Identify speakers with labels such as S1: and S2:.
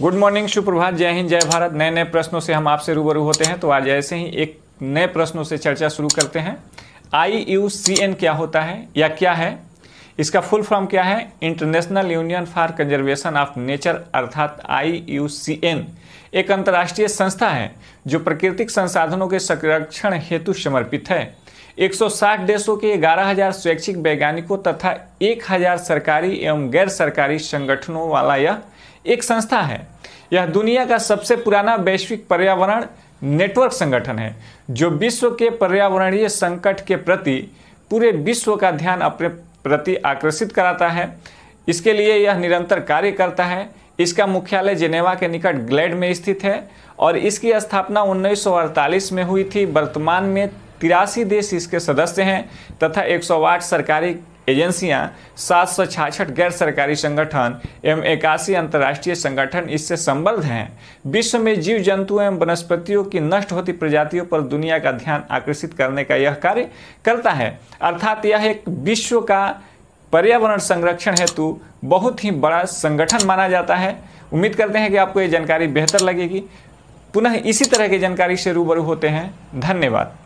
S1: good morning सुप्रभात जय हिंद जय भारत नए नए प्रश्नों से हम आपसे रूबरू होते हैं तो आज ऐसे ही एक नए प्रश्नों से चर्चा शुरू करते हैं आई यू सी एन क्या होता है या क्या है इसका फुल फॉर्म क्या है International Union for Conservation of Nature अर्थात आई यू सी एन एक अंतर्राष्ट्रीय संस्था है जो प्राकृतिक संसाधनों के संरक्षण हेतु समर्पित है 160 देशों के 11,000 स्वैच्छिक वैज्ञानिकों तथा 1,000 सरकारी एवं गैर सरकारी संगठनों वाला यह एक संस्था है यह दुनिया का सबसे पुराना वैश्विक पर्यावरण नेटवर्क संगठन है जो विश्व के पर्यावरणीय संकट के प्रति पूरे विश्व का ध्यान अपने प्रति आकर्षित कराता है इसके लिए यह निरंतर कार्य करता है इसका मुख्यालय जेनेवा के निकट ग्लेड में स्थित है और इसकी स्थापना 1948 में हुई थी वर्तमान में तिरासी देश इसके सदस्य हैं तथा 108 सरकारी एजेंसियां सात सौ छाछठ गैर सरकारी संगठन एवं इक्यासी अंतर्राष्ट्रीय संगठन इससे संबद्ध हैं विश्व में जीव जंतुओं एवं वनस्पतियों की नष्ट होती प्रजातियों पर दुनिया का ध्यान आकर्षित करने का यह कार्य करता है अर्थात यह एक विश्व का पर्यावरण संरक्षण हेतु बहुत ही बड़ा संगठन माना जाता है उम्मीद करते हैं कि आपको ये जानकारी बेहतर लगेगी पुनः इसी तरह की जानकारी से रूबरू होते हैं धन्यवाद